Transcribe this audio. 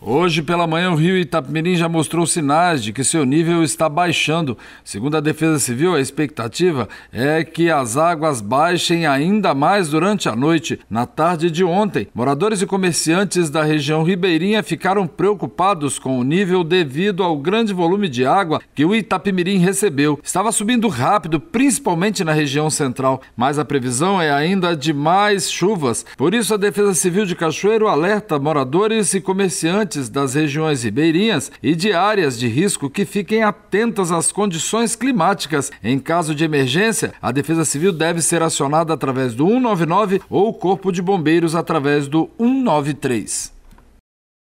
Hoje pela manhã, o Rio Itapemirim já mostrou sinais de que seu nível está baixando. Segundo a Defesa Civil, a expectativa é que as águas baixem ainda mais durante a noite. Na tarde de ontem, moradores e comerciantes da região ribeirinha ficaram preocupados com o nível devido ao grande volume de água que o Itapemirim recebeu. Estava subindo rápido, principalmente na região central, mas a previsão é ainda de mais chuvas. Por isso, a Defesa Civil de Cachoeiro alerta moradores e comerciantes habitantes das regiões ribeirinhas e de áreas de risco que fiquem atentas às condições climáticas. Em caso de emergência, a Defesa Civil deve ser acionada através do 199 ou o Corpo de Bombeiros através do 193.